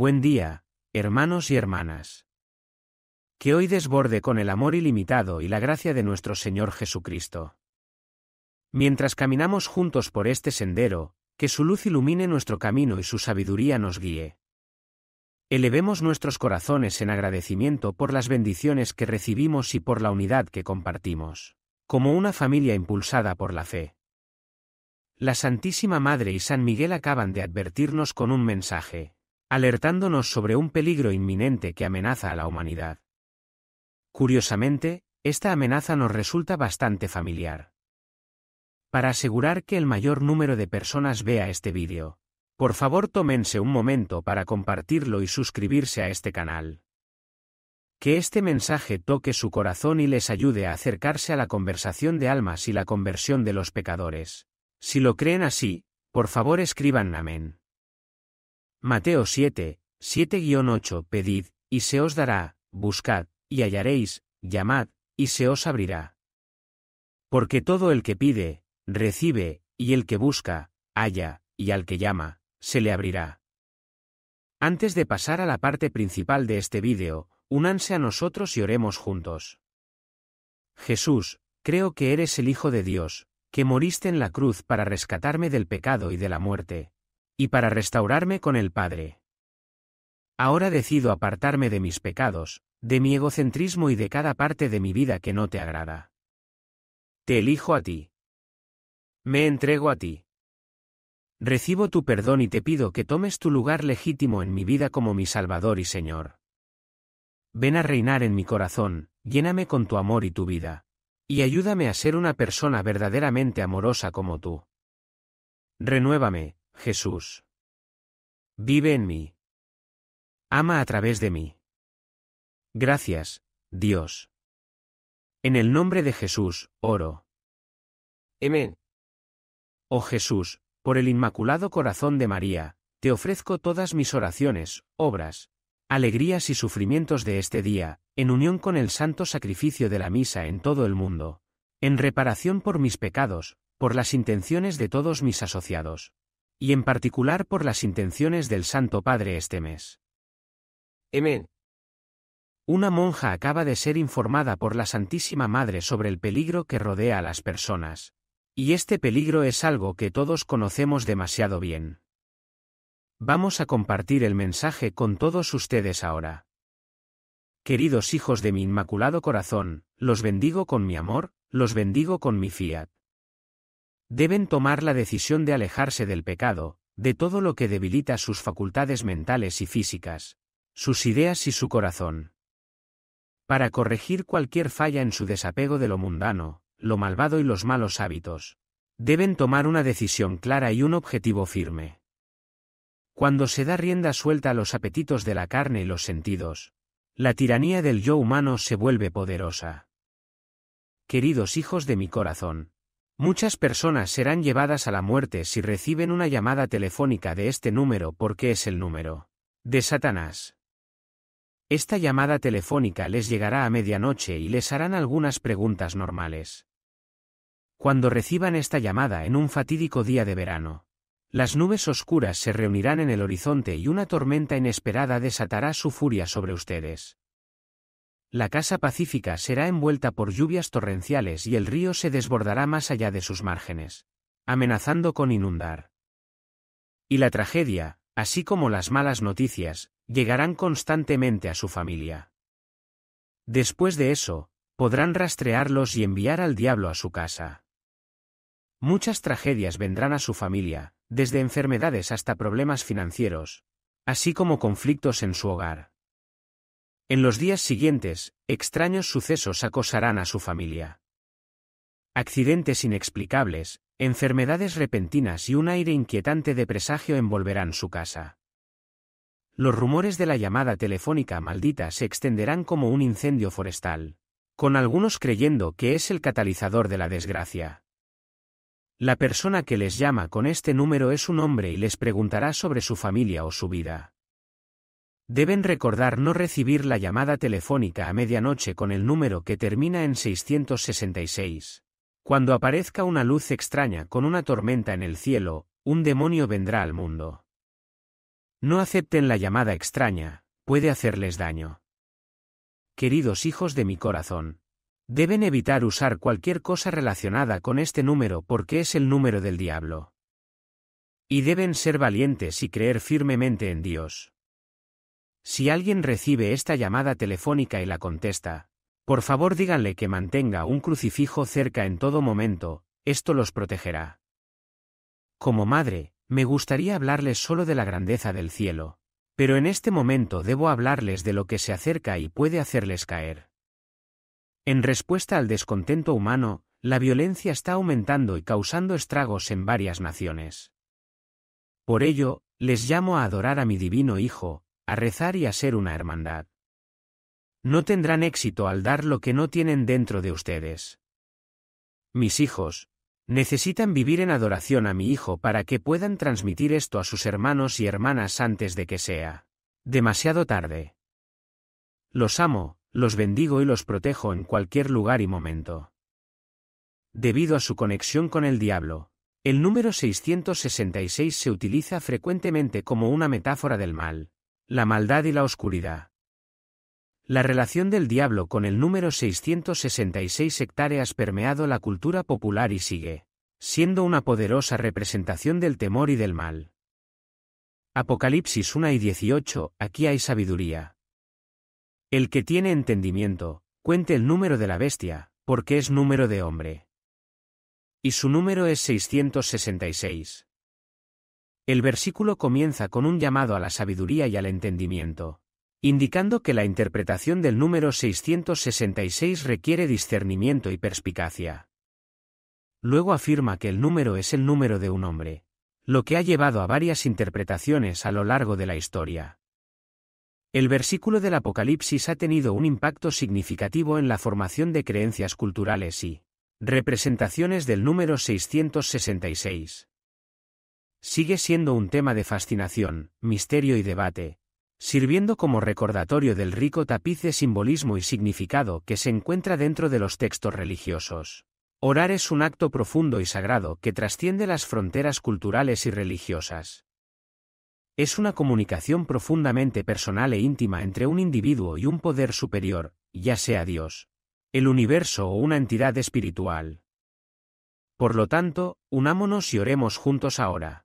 Buen día, hermanos y hermanas. Que hoy desborde con el amor ilimitado y la gracia de nuestro Señor Jesucristo. Mientras caminamos juntos por este sendero, que su luz ilumine nuestro camino y su sabiduría nos guíe. Elevemos nuestros corazones en agradecimiento por las bendiciones que recibimos y por la unidad que compartimos, como una familia impulsada por la fe. La Santísima Madre y San Miguel acaban de advertirnos con un mensaje, alertándonos sobre un peligro inminente que amenaza a la humanidad. Curiosamente, esta amenaza nos resulta bastante familiar. Para asegurar que el mayor número de personas vea este vídeo, por favor tómense un momento para compartirlo y suscribirse a este canal. Que este mensaje toque su corazón y les ayude a acercarse a la conversación de almas y la conversión de los pecadores. Si lo creen así, por favor escriban amén. Mateo 7, 7-8 Pedid, y se os dará, buscad, y hallaréis, llamad, y se os abrirá. Porque todo el que pide, recibe, y el que busca, halla, y al que llama, se le abrirá. Antes de pasar a la parte principal de este vídeo, únanse a nosotros y oremos juntos. Jesús, creo que eres el Hijo de Dios, que moriste en la cruz para rescatarme del pecado y de la muerte y para restaurarme con el Padre. Ahora decido apartarme de mis pecados, de mi egocentrismo y de cada parte de mi vida que no te agrada. Te elijo a ti. Me entrego a ti. Recibo tu perdón y te pido que tomes tu lugar legítimo en mi vida como mi Salvador y Señor. Ven a reinar en mi corazón, lléname con tu amor y tu vida, y ayúdame a ser una persona verdaderamente amorosa como tú. Renuévame, Jesús. Vive en mí. Ama a través de mí. Gracias, Dios. En el nombre de Jesús, oro. Amén. Oh Jesús, por el Inmaculado Corazón de María, te ofrezco todas mis oraciones, obras, alegrías y sufrimientos de este día, en unión con el santo sacrificio de la misa en todo el mundo, en reparación por mis pecados, por las intenciones de todos mis asociados, y en particular por las intenciones del Santo Padre este mes. Amén. Una monja acaba de ser informada por la Santísima Madre sobre el peligro que rodea a las personas. Y este peligro es algo que todos conocemos demasiado bien. Vamos a compartir el mensaje con todos ustedes ahora. Queridos hijos de mi Inmaculado Corazón, los bendigo con mi amor, los bendigo con mi fiat. Deben tomar la decisión de alejarse del pecado, de todo lo que debilita sus facultades mentales y físicas, sus ideas y su corazón. Para corregir cualquier falla en su desapego de lo mundano, lo malvado y los malos hábitos, deben tomar una decisión clara y un objetivo firme. Cuando se da rienda suelta a los apetitos de la carne y los sentidos, la tiranía del yo humano se vuelve poderosa. Queridos hijos de mi corazón, Muchas personas serán llevadas a la muerte si reciben una llamada telefónica de este número porque es el número de Satanás. Esta llamada telefónica les llegará a medianoche y les harán algunas preguntas normales. Cuando reciban esta llamada en un fatídico día de verano, las nubes oscuras se reunirán en el horizonte y una tormenta inesperada desatará su furia sobre ustedes. La Casa Pacífica será envuelta por lluvias torrenciales y el río se desbordará más allá de sus márgenes, amenazando con inundar. Y la tragedia, así como las malas noticias, llegarán constantemente a su familia. Después de eso, podrán rastrearlos y enviar al diablo a su casa. Muchas tragedias vendrán a su familia, desde enfermedades hasta problemas financieros, así como conflictos en su hogar. En los días siguientes, extraños sucesos acosarán a su familia. Accidentes inexplicables, enfermedades repentinas y un aire inquietante de presagio envolverán su casa. Los rumores de la llamada telefónica maldita se extenderán como un incendio forestal, con algunos creyendo que es el catalizador de la desgracia. La persona que les llama con este número es un hombre y les preguntará sobre su familia o su vida. Deben recordar no recibir la llamada telefónica a medianoche con el número que termina en 666. Cuando aparezca una luz extraña con una tormenta en el cielo, un demonio vendrá al mundo. No acepten la llamada extraña, puede hacerles daño. Queridos hijos de mi corazón, deben evitar usar cualquier cosa relacionada con este número porque es el número del diablo. Y deben ser valientes y creer firmemente en Dios. Si alguien recibe esta llamada telefónica y la contesta, por favor díganle que mantenga un crucifijo cerca en todo momento, esto los protegerá. Como madre, me gustaría hablarles solo de la grandeza del cielo, pero en este momento debo hablarles de lo que se acerca y puede hacerles caer. En respuesta al descontento humano, la violencia está aumentando y causando estragos en varias naciones. Por ello, les llamo a adorar a mi divino Hijo, a rezar y a ser una hermandad. No tendrán éxito al dar lo que no tienen dentro de ustedes. Mis hijos, necesitan vivir en adoración a mi Hijo para que puedan transmitir esto a sus hermanos y hermanas antes de que sea demasiado tarde. Los amo, los bendigo y los protejo en cualquier lugar y momento. Debido a su conexión con el diablo, el número 666 se utiliza frecuentemente como una metáfora del mal. La maldad y la oscuridad. La relación del diablo con el número 666 hectáreas permeado la cultura popular y sigue, siendo una poderosa representación del temor y del mal. Apocalipsis 1 y 18, aquí hay sabiduría. El que tiene entendimiento, cuente el número de la bestia, porque es número de hombre. Y su número es 666. El versículo comienza con un llamado a la sabiduría y al entendimiento, indicando que la interpretación del número 666 requiere discernimiento y perspicacia. Luego afirma que el número es el número de un hombre, lo que ha llevado a varias interpretaciones a lo largo de la historia. El versículo del Apocalipsis ha tenido un impacto significativo en la formación de creencias culturales y representaciones del número 666 sigue siendo un tema de fascinación, misterio y debate, sirviendo como recordatorio del rico tapiz de simbolismo y significado que se encuentra dentro de los textos religiosos. Orar es un acto profundo y sagrado que trasciende las fronteras culturales y religiosas. Es una comunicación profundamente personal e íntima entre un individuo y un poder superior, ya sea Dios, el universo o una entidad espiritual. Por lo tanto, unámonos y oremos juntos ahora.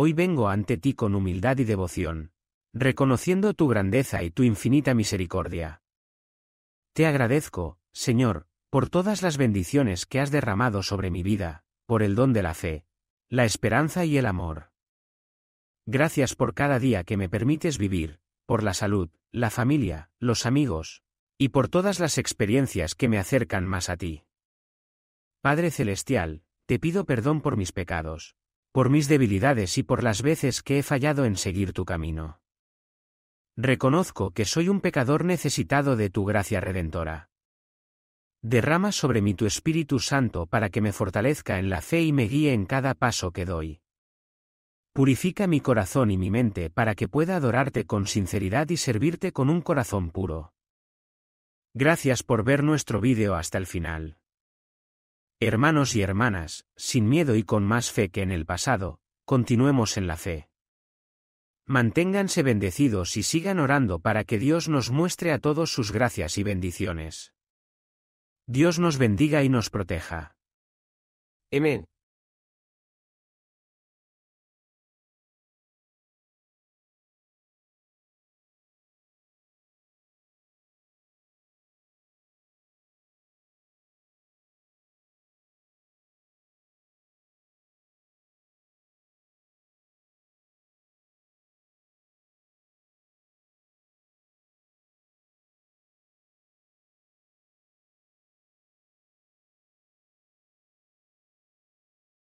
Hoy vengo ante ti con humildad y devoción, reconociendo tu grandeza y tu infinita misericordia. Te agradezco, Señor, por todas las bendiciones que has derramado sobre mi vida, por el don de la fe, la esperanza y el amor. Gracias por cada día que me permites vivir, por la salud, la familia, los amigos, y por todas las experiencias que me acercan más a ti. Padre Celestial, te pido perdón por mis pecados, por mis debilidades y por las veces que he fallado en seguir tu camino. Reconozco que soy un pecador necesitado de tu gracia redentora. Derrama sobre mí tu Espíritu Santo para que me fortalezca en la fe y me guíe en cada paso que doy. Purifica mi corazón y mi mente para que pueda adorarte con sinceridad y servirte con un corazón puro. Gracias por ver nuestro vídeo hasta el final. Hermanos y hermanas, sin miedo y con más fe que en el pasado, continuemos en la fe. Manténganse bendecidos y sigan orando para que Dios nos muestre a todos sus gracias y bendiciones. Dios nos bendiga y nos proteja. Amén.